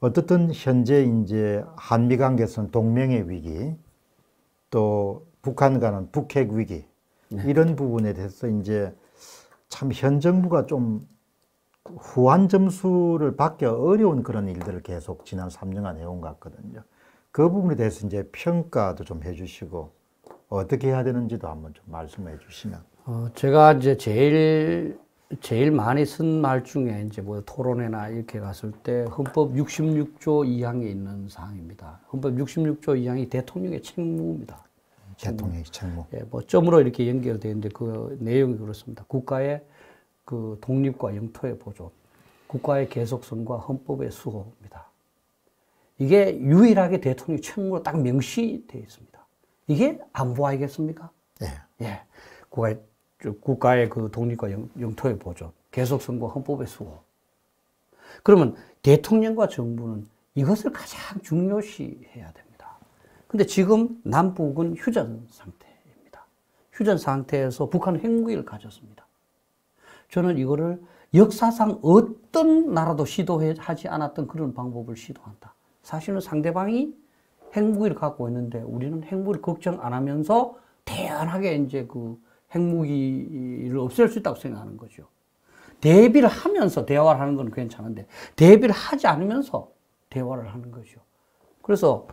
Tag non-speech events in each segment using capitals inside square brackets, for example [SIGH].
어떻든 현재 이제 한미 관계선 동맹의 위기 또 북한과는 북핵 위기 네. 이런 부분에 대해서 이제 참 현 정부가 좀 후한 점수를 받기 어려운 그런 일들을 계속 지난 3년간 해온 것 같거든요. 그 부분에 대해서 이제 평가도 좀 해주시고 어떻게 해야 되는지도 한번 좀 말씀해 주시면. 어, 제가 이제 제일 제일 많이 쓴 말 중에 이제 뭐 토론회나 이렇게 갔을 때 헌법 66조 2항에 있는 사항입니다. 헌법 66조 2항이 대통령의 책무입니다. 대통령의 책무. 예, 뭐 점으로 이렇게 연결되어 있는데 그 내용이 그렇습니다. 국가의 그 독립과 영토의 보존, 국가의 계속성과 헌법의 수호입니다. 이게 유일하게 대통령 책무로 딱 명시되어 있습니다. 이게 안 보아야겠습니까? 예. 예. 국가의 국가의 그 독립과 영, 토의 보조 계속 선거 헌법의 수호. 그러면 대통령과 정부는 이것을 가장 중요시해야 됩니다. 근데 지금 남북은 휴전 상태입니다. 휴전 상태에서 북한은 핵무기를 가졌습니다. 저는 이거를 역사상 어떤 나라도 시도하지 않았던 그런 방법을 시도한다. 사실은 상대방이 핵무기를 갖고 있는데 우리는 핵무기를 걱정 안 하면서 대연하게 이제 그 핵무기를 없앨 수 있다고 생각하는 거죠. 대비를 하면서 대화를 하는 건 괜찮은데 대비를 하지 않으면서 대화를 하는 거죠. 그래서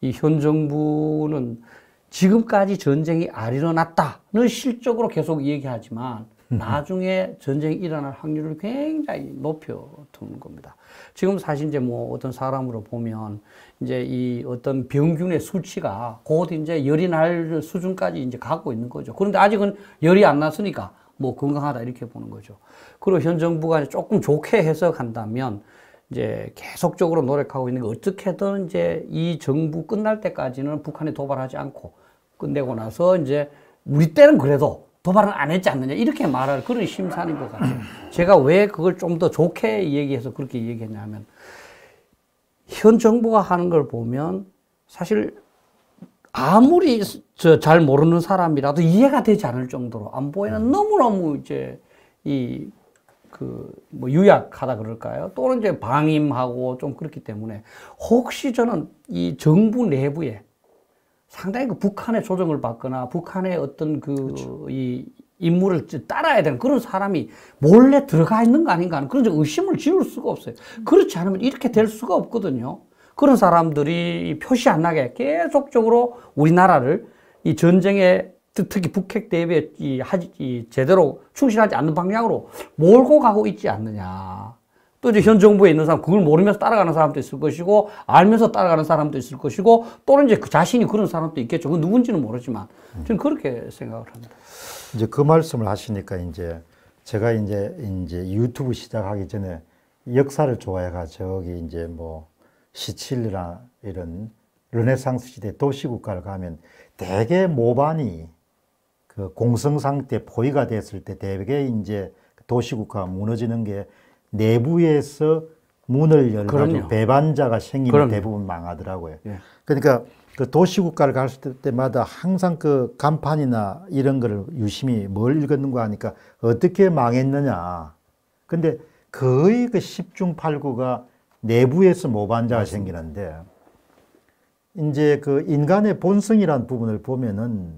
이 현 정부는 지금까지 전쟁이 안 일어났다는 실적으로 계속 얘기하지만 나중에 전쟁이 일어날 확률을 굉장히 높여두는 겁니다. 지금 사실 이제 뭐 어떤 사람으로 보면 이제 이 어떤 병균의 수치가 곧 이제 열이 날 수준까지 이제 가고 있는 거죠. 그런데 아직은 열이 안 났으니까 뭐 건강하다 이렇게 보는 거죠. 그리고 현 정부가 조금 좋게 해석한다면 이제 계속적으로 노력하고 있는 게 어떻게든 이제 이 정부 끝날 때까지는 북한이 도발하지 않고 끝내고 나서 이제 우리 때는 그래도 도발은안 했지 않느냐 이렇게 말할 그런 심사인 것 같아요. 제가 왜 그걸 좀 더 좋게 얘기해서 그렇게 얘기했냐면 현 정부가 하는 걸 보면 사실 아무리 저 잘 모르는 사람이라도 이해가 되지 않을 정도로 안보에는 너무너무 이제 이 그 뭐 유약하다 그럴까요? 또는 이제 방임하고 좀 그렇기 때문에 혹시 저는 이 정부 내부에 상당히 그 북한의 조정을 받거나 북한의 어떤 그, 그렇죠. 이, 인물을 따라야 되는 그런 사람이 몰래 들어가 있는 거 아닌가 하는 그런 의심을 지울 수가 없어요. 음. 그렇지 않으면 이렇게 될 수가 없거든요. 그런 사람들이 표시 안 나게 계속적으로 우리나라를 이 전쟁에 특히 북핵 대비에 이, 하지, 이 제대로 충실하지 않는 방향으로 몰고 가고 있지 않느냐. 또 이제 현 정부에 있는 사람 그걸 모르면서 따라가는 사람도 있을 것이고 알면서 따라가는 사람도 있을 것이고 또는 이제 그 자신이 그런 사람도 있겠죠. 그 누군지는 모르지만 저는 그렇게 생각을 합니다. 이제 그 말씀을 하시니까 이제 제가 이제 이제 유튜브 시작하기 전에 역사를 좋아해가 저기 이제 뭐 시칠리나 이런 르네상스 시대 도시국가를 가면 대개 모반이 그 공성상 태 포위가 됐을 때 대개 이제 도시국가 무너지는 게 내부에서 문을 열면 그럼요. 배반자가 생기면 그럼요. 대부분 망하더라고요. 예. 그러니까 그 도시국가를 갈 때마다 항상 그 간판이나 이런 거 유심히 뭘 읽었는가 하니까 어떻게 망했느냐. 근데 거의 그 10중 8구가 내부에서 모반자가 생기는데 이제 그 인간의 본성이란 부분을 보면은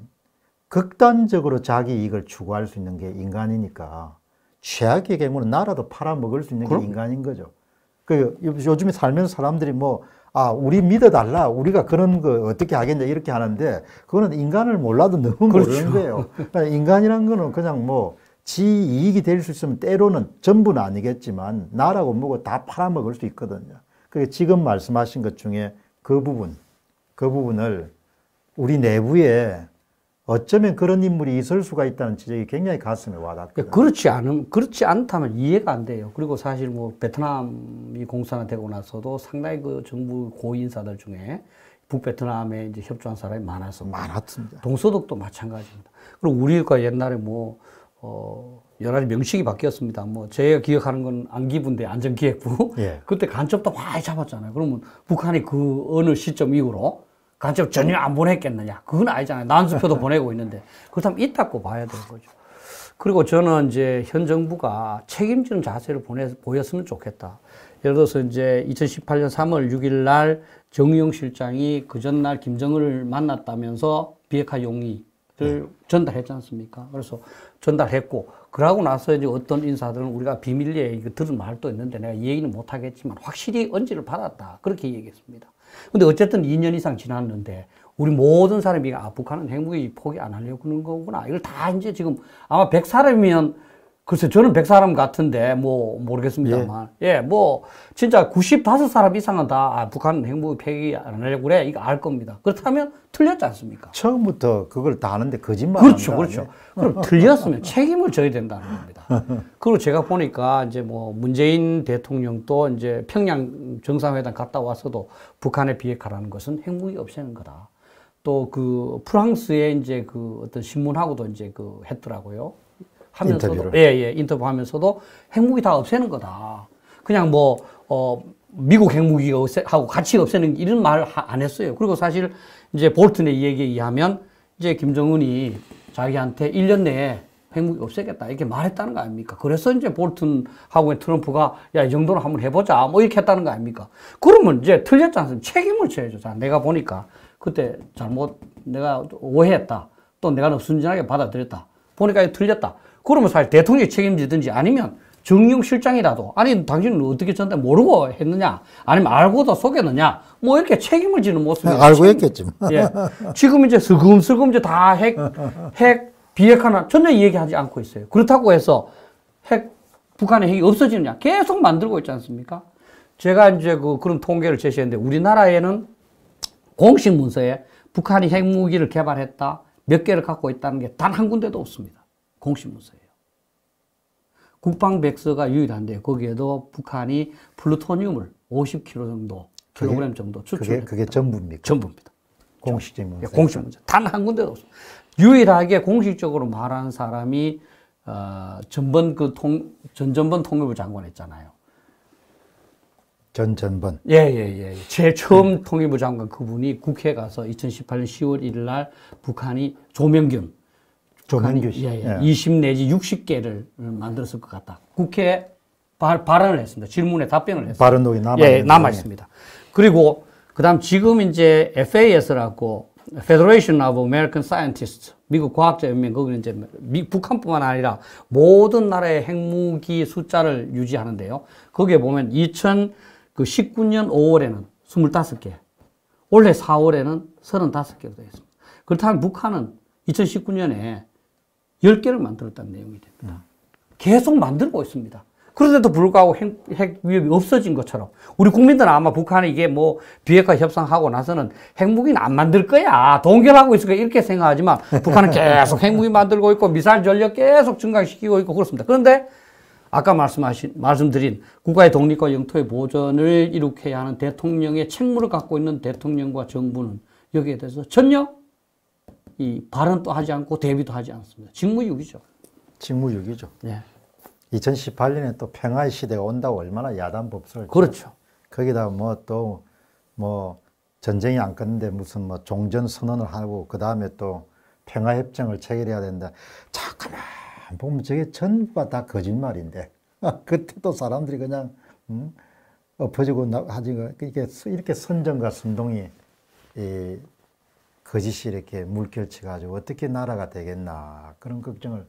극단적으로 자기 이익을 추구할 수 있는 게 인간이니까 최악의 경우는 나라도 팔아먹을 수 있는 그럼? 게 인간인 거죠. 그 요즘에 살면서 사람들이 뭐, 아, 우리 믿어달라. 우리가 그런 거 어떻게 하겠냐. 이렇게 하는데, 그거는 인간을 몰라도 너무 그렇죠. 모르는 거예요. 그러니까 인간이란 거는 그냥 뭐, 지 이익이 될 수 있으면 때로는 전부는 아니겠지만, 나라고 뭐고 다 팔아먹을 수 있거든요. 그게 지금 말씀하신 것 중에 그 부분, 그 부분을 우리 내부에 어쩌면 그런 인물이 있을 수가 있다는 지적이 굉장히 가슴에 와닿거든요. 그러니까 그렇지 않음 그렇지 않다면 이해가 안 돼요. 그리고 사실 뭐 베트남이 공산화되고 나서도 상당히 그 정부 고 인사들 중에 북베트남에 이제 협조한 사람이 많아서 많았습니다. 동서독도 마찬가지입니다. 그리고 우리가 옛날에 뭐 어, 여러 가지 명식이 바뀌었습니다. 뭐 제가 기억하는 건 안기부인데 안전기획부 예. 그때 간첩도 많이 잡았잖아요. 그러면 북한이 그 어느 시점 이후로 간첩 전혀 안 보냈겠느냐. 그건 아니잖아요. 난수표도 보내고 있는데. 그렇다면 있다고 봐야 되는 거죠. 그리고 저는 이제 현 정부가 책임지는 자세를 보내, 보였으면 좋겠다. 예를 들어서 이제 2018년 3월 6일 날 정의용 실장이 그 전날 김정은을 만났다면서 비핵화 용의를 네. 전달했지 않습니까? 그래서 전달했고, 그러고 나서 이제 어떤 인사들은 우리가 비밀리에 들은 말도 있는데 내가 얘기는 못하겠지만 확실히 언지를 받았다. 그렇게 얘기했습니다. 근데 어쨌든 2년 이상 지났는데 우리 모든 사람이 아 북한은 핵무기 포기 안 하려고 그러는 거구나. 이걸 다 이제 지금 아마 100사람이면 글쎄, 저는 100사람 같은데, 뭐, 모르겠습니다만. 예. 예, 뭐, 진짜 95사람 이상은 다, 아, 북한 핵무기 폐기 안 하려고 그래. 이거 알 겁니다. 그렇다면 틀렸지 않습니까? 처음부터 그걸 다 아는데 거짓말 그렇죠, 그렇죠. 아니 그럼 틀렸으면 책임을 져야 된다는 겁니다. [LAUGHS] 그리고 제가 보니까 이제 뭐, 문재인 대통령도 이제 평양 정상회담 갔다 와서도 북한에 비핵화라는 것은 핵무기 없애는 거다. 또 그 프랑스의 이제 그 어떤 신문하고도 이제 그 했더라고요. 하면서도 인터뷰를. 예, 예, 인터뷰 하면서도 핵무기 다 없애는 거다. 그냥 뭐 어, 미국 핵무기하고 같이 없애는 이런 말 안 했어요. 그리고 사실 이제 볼튼의 얘기에 의하면 이제 김정은이 자기한테 1년 내에 핵무기 없애겠다 이렇게 말했다는 거 아닙니까? 그래서 이제 볼튼하고 트럼프가 야이 정도는 한번 해보자 뭐 이렇게 했다는 거 아닙니까? 그러면 이제 틀렸지 않습니까? 책임을 져야죠. 자 내가 보니까 그때 잘못 내가 오해했다 또 내가 너무 순진하게 받아들였다 보니까 틀렸다 그러면 사실 대통령이 책임지든지 아니면 정용 실장이라도 아니 당신은 어떻게 전달 모르고 했느냐 아니면 알고도 속였느냐 뭐 이렇게 책임을 지는 모습이 [LAUGHS] 알고 책임, 했겠지 예. 지금 이제 슬금슬금 이제 다 핵 핵 비핵 화나 전혀 얘기하지 않고 있어요 그렇다고 해서 핵 북한의 핵이 없어지느냐 계속 만들고 있지 않습니까 제가 이제 그 그런 통계를 제시했는데 우리나라에는 공식 문서에 북한이 핵무기를 개발했다 몇 개를 갖고 있다는 게 단 한 군데도 없습니다 공식문서예요. 국방백서가 유일한데 거기에도 북한이 플루토늄을 50kg 정도 킬로그램 정도 추출했 그게, 그게 전부입니다. 전부입니다. 공식적인 문제. 공식 문제. 예, 단한 군데도 없어. 유일하게 공식적으로 말한 사람이 어, 전번 그 통, 전전번 통일부 장관했잖아요. 전전번. 예, 예, 예. 예. 제 처음 통일부 장관 그분이 국회 가서 2018년 10월 1일 날 북한이 조명균 조민교 씨. 예, 예. 20 예. 내지 60개를 만들었을 것 같다. 국회에 발, 발언을 했습니다. 질문에 답변을 했습니다. 발언록이 남아 예, 남아 있습니다. 그리고 그다음 지금 이제 FAS라고 Federation of American Scientists 미국 과학자 연맹 거기는 이제 미, 북한뿐만 아니라 모든 나라의 핵무기 숫자를 유지하는데요. 거기에 보면 2019년 5월에는 25개, 올해 4월에는 35개로 되어 있습니다. 그렇다면 북한은 2019년에 10개를 만들었다는 내용이 됩니다. 음. 계속 만들고 있습니다. 그런데도 불구하고 핵, 핵, 위협이 없어진 것처럼 우리 국민들은 아마 북한이 이게 뭐 비핵화 협상하고 나서는 핵무기는 안 만들 거야 동결하고 있을 거야 이렇게 생각하지만 북한은 [LAUGHS] 계속 핵무기 만들고 있고 미사일 전력 계속 증강시키고 있고 그렇습니다. 그런데 아까 말씀하신 말씀드린 국가의 독립과 영토의 보존을 이룩해야 하는 대통령의 책무를 갖고 있는 대통령과 정부는 여기에 대해서 전혀 이 발언도 하지 않고 대비도 하지 않습니다. 직무유기죠. 직무유기죠. 예. 2018년에 또 평화의 시대가 온다고 얼마나 야단 법설. 그렇죠. 거기다 뭐 또뭐 뭐 전쟁이 안 끝는데 무슨 뭐 종전 선언을 하고 그 다음에 또 평화 협정을 체결해야 된다. 잠깐만 보면 저게 전부다 거짓말인데 [LAUGHS] 그때도 사람들이 그냥 음, 엎어지고 하지 그 이렇게 이렇게 선전과 순동이 이 거짓이 이렇게 물결치가지고 어떻게 나라가 되겠나 그런 걱정을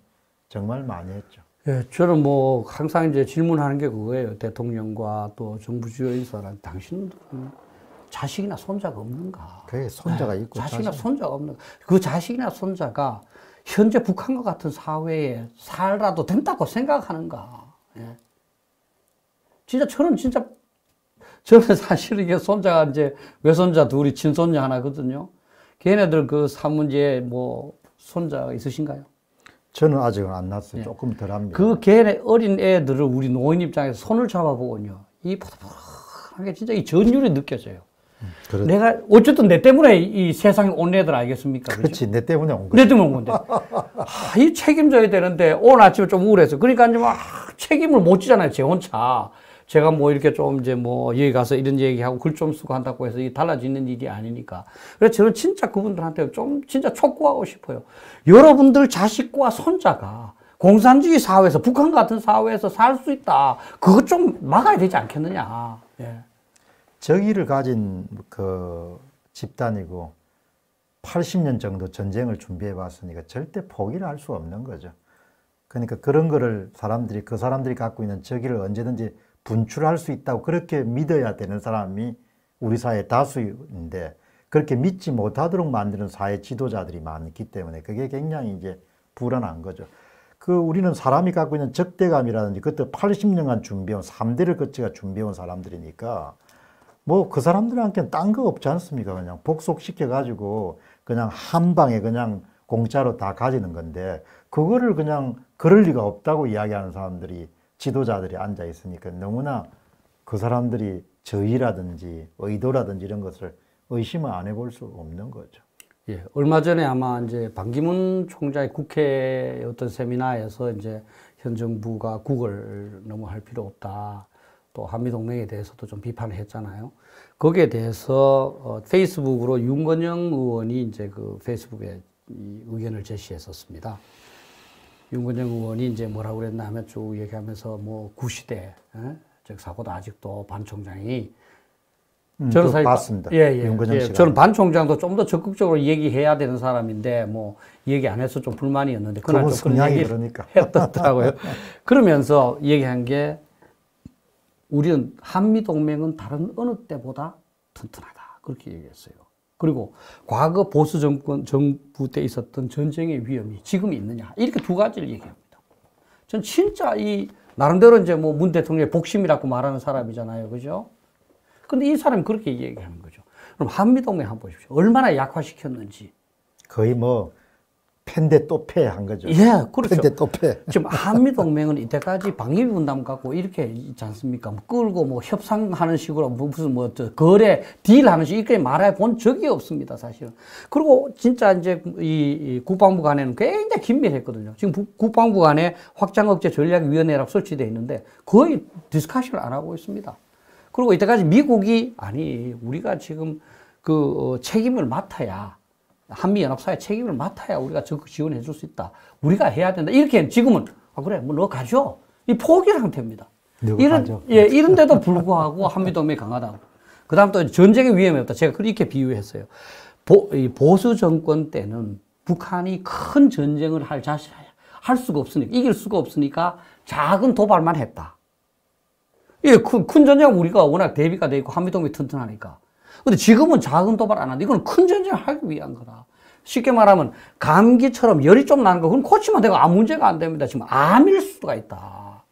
정말 많이 했죠. 예, 저는 뭐 항상 이제 질문하는 게 그거예요. 대통령과 또 정부 주요 인사랑 당신 자식이나 손자가 없는가? 그 손자가 네, 있고 자식이나 자식. 손자가 없는가? 그 자식이나 손자가 현재 북한과 같은 사회에 살아도 된다고 생각하는가? 예. 진짜 저는 진짜 저는 사실 이게 손자가 이제 외손자 둘이 친손녀 하나거든요. 걔네들 그 사문제 뭐 손자가 있으신가요? 저는 아직은 안 났어요. 네. 조금 덜 합니다. 그 걔네 어린 애들을 우리 노인 입장에서 손을 잡아보군요. 이 포도포도한 게 진짜 이 전율이 느껴져요. 음, 그래. 그렇죠. 내가 어쨌든 내 때문에 이 세상에 온 애들 아겠습니까 그렇지. 그렇죠? 내 때문에 온 거지. 내 때문에 온 건데. 아, 이 책임져야 되는데 오늘 아침에 좀 우울해서. 그러니까 이제 막 책임을 못 지잖아요. 제 혼자. 제가 뭐 이렇게 좀 이제 뭐 여기 가서 이런 얘기하고 글 좀 쓰고 한다고 해서 이게 달라지는 일이 아니니까. 그래서 저는 진짜 그분들한테 좀 진짜 촉구하고 싶어요. 여러분들 자식과 손자가 공산주의 사회에서 북한 같은 사회에서 살 수 있다. 그것 좀 막아야 되지 않겠느냐. 예. 정의를 가진 그 집단이고 80년 정도 전쟁을 준비해 봤으니까 절대 포기를 할 수 없는 거죠. 그러니까 그런 거를 사람들이 그 사람들이 갖고 있는 저기를 언제든지 분출할 수 있다고 그렇게 믿어야 되는 사람이 우리 사회 다수인데 그렇게 믿지 못하도록 만드는 사회 지도자들이 많기 때문에 그게 굉장히 이제 불안한 거죠. 그 우리는 사람이 갖고 있는 적대감이라든지 그때 80년간 준비해온 3대를 거치가 준비해온 사람들이니까 뭐 그 사람들한테는 딴거 없지 않습니까? 그냥 복속시켜가지고 그냥 한 방에 그냥 공짜로 다 가지는 건데 그거를 그냥 그럴 리가 없다고 이야기하는 사람들이 지도자들이 앉아 있으니까 너무나 그 사람들이 저의라든지 의도라든지 이런 것을 의심을 안 해볼 수 없는 거죠. 예, 얼마 전에 아마 이제 반기문 총장의 국회 어떤 세미나에서 이제 현 정부가 국을 너무 할 필요 없다. 또 한미동맹에 대해서도 좀 비판을 했잖아요. 거기에 대해서 어, 페이스북으로 윤건영 의원이 이제 그 페이스북에 의견을 제시했었습니다. 윤건영 의원이 이제 뭐라고 그랬나 하면 쭉 얘기하면서 뭐 구시대, 어? 즉 사고도 아직도 반 총장이 음, 저는 사실 봤습니다. 예, 예, 윤건영 예, 씨가. 저는 반 총장도 좀 더 적극적으로 얘기해야 되는 사람인데 뭐 얘기 안 해서 좀 불만이었는데 그날 좀 그런 얘기 그러니까. [LAUGHS] 했었다고요 그러면서 얘기한 게 우리는 한미 동맹은 다른 어느 때보다 튼튼하다 그렇게 얘기했어요. 그리고 과거 보수 정권, 정부 때 있었던 전쟁의 위험이 지금 있느냐. 이렇게 두 가지를 얘기합니다. 전 진짜 이, 나름대로 이제 뭐 문 대통령의 복심이라고 말하는 사람이잖아요. 그죠? 근데 이 사람이 그렇게 얘기하는 거죠. 그럼 한미동맹 한번 보십시오. 얼마나 약화시켰는지. 거의 뭐 팬데 또 패 한 거죠. 예, 그렇죠. 팬데 또 패. [LAUGHS] 지금 한미 동맹은 이때까지 방위비 분담 갖고 이렇게 있지 않습니까? 뭐 끌고 뭐 협상하는 식으로 뭐 무슨 뭐 거래 딜하는 식으로 이렇게 말해 본 적이 없습니다, 사실은. 그리고 진짜 이제 이, 국방부 간에는 굉장히 긴밀했거든요. 지금 부, 국방부 간에 확장 억제 전략 위원회라고 설치되어 있는데 거의 디스카션을 안 하고 있습니다. 그리고 이때까지 미국이 아니 우리가 지금 그 어, 책임을 맡아야 한미연합사회 책임을 맡아야 우리가 적극 지원해 줄 수 있다. 우리가 해야 된다. 이렇게 지금은, 아, 그래, 뭐, 너 가죠. 이 포기 상태입니다. 이런, 가죠. 예, 이런데도 불구하고 한미동맹이 강하다고. 그 다음 또 전쟁의 위험이 없다. 제가 그렇게 비유했어요. 보, 이 보수 정권 때는 북한이 큰 전쟁을 할 자신, 할 수가 없으니까, 이길 수가 없으니까 작은 도발만 했다. 예, 큰, 큰 전쟁 은 우리가 워낙 대비가 돼 있고 한미동맹이 튼튼하니까. 근데 지금은 작은 도발 안 한다. 이건 큰 전쟁을 하기 위한 거라. 쉽게 말하면 감기처럼 열이 좀 나는 거 그건 고치면 되고 아무 문제가 안 됩니다. 지금 암일 수가 있다.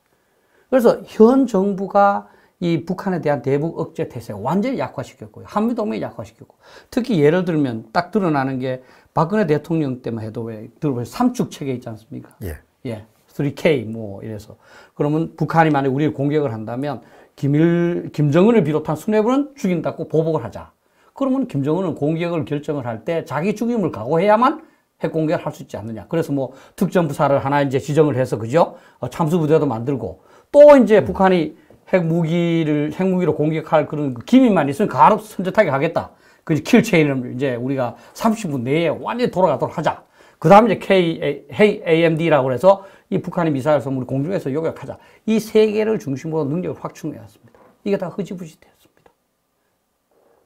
그래서 현 정부가 이 북한에 대한 대북 억제 태세 완전히 약화시켰고요. 한미동맹 약화시켰고 특히 예를 들면 딱 드러나는 게 박근혜 대통령 때만 해도 왜 들어보세요. 삼축 체계 있지 않습니까? 예. 예. 3K 뭐 이래서 그러면 북한이 만약 에 우리를 공격을 한다면 김일, 김정은을 비롯한 수뇌부는 죽인다고 보복을 하자. 그러면 김정은은 공격을 결정을 할 때 자기 죽임을 각오해야만 핵공격을 할 수 있지 않느냐. 그래서 뭐특정부사를 하나 이제 지정을 해서 그죠? 어, 참수부대도 만들고 또 이제 음. 북한이 핵무기를 핵무기로 공격할 그런 그 기미만 있으면 가로 선젓하게 하겠다. 그 킬체인을 이제 우리가 30분 내에 완전히 돌아가도록 하자. 그 다음에 이제 KAMD라고 해서 이 북한의 미사일 선물 공중에서 요격하자. 이 세 개를 중심으로 능력을 확충해왔습니다. 이게 다 흐지부지 되었습니다.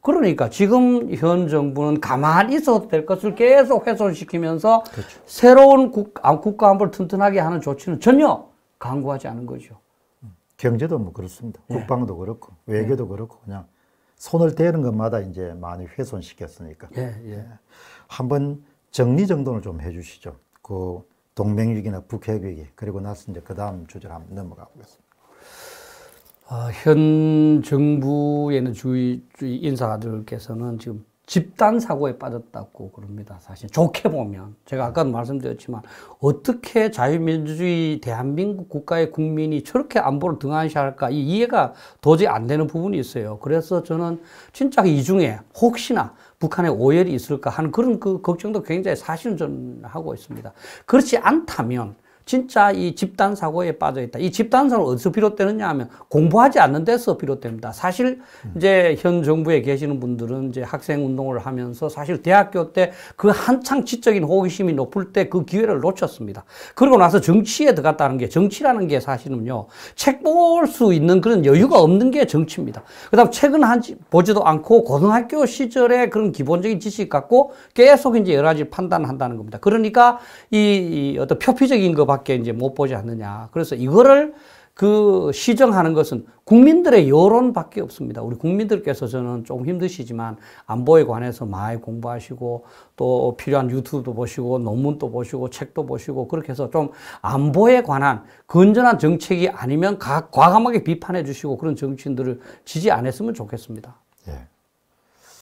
그러니까 지금 현 정부는 가만히 있어도 될 것을 계속 훼손시키면서 그렇죠. 새로운 국, 아, 가안보를 튼튼하게 하는 조치는 전혀 강구하지 않은 거죠. 음, 경제도 뭐 그렇습니다. 예. 국방도 그렇고 외교도 네. 그렇고 그냥 손을 대는 것마다 이제 많이 훼손시켰으니까. 예, 예. 예. 한번 정리정돈을 좀 해주시죠. 그 동맹위기나 북핵위기 그리고 나서 이제 그 다음 주제로 한번 넘어가 보겠습니다. 어, 현 정부에는 주위 인사들께서는 지금 집단 사고에 빠졌다고 그럽니다. 사실 좋게 보면 제가 아까도 말씀드렸지만 어떻게 자유민주주의 대한민국 국가의 국민이 저렇게 안보를 등한시할까 이 이해가 도저히 안 되는 부분이 있어요. 그래서 저는 진짜 이 중에 혹시나 북한에 오열이 있을까 하는 그런 그 걱정도 굉장히 사실은 저는 하고 있습니다. 그렇지 않다면 진짜 이 집단 사고에 빠져 있다. 이 집단 사고 어디서 비롯되느냐 하면 공부하지 않는 데서 비롯됩니다. 사실 이제 현 정부에 계시는 분들은 이제 학생 운동을 하면서 사실 대학교 때 그 한창 지적인 호기심이 높을 때 그 기회를 놓쳤습니다. 그러고 나서 정치에 들어갔다는 게 정치라는 게 사실은요 책 볼 수 있는 그런 여유가 없는 게 정치입니다. 그다음 책은 한지 보지도 않고 고등학교 시절에 그런 기본적인 지식 갖고 계속 이제 여러 가지 판단한다는 겁니다. 그러니까 이, 이 어떤 표피적인 것밖에 밖에 이제 못 보지 않느냐. 그래서 이거를 그 시정하는 것은 국민들의 여론밖에 없습니다. 우리 국민들께서 저는 조금 힘드시지만 안보에 관해서 많이 공부하시고 또 필요한 유튜브도 보시고 논문도 보시고 책도 보시고 그렇게 해서 좀 안보에 관한 건전한 정책이 아니면 가, 과감하게 비판해 주시고 그런 정치인들을 지지 안 했으면 좋겠습니다. 예.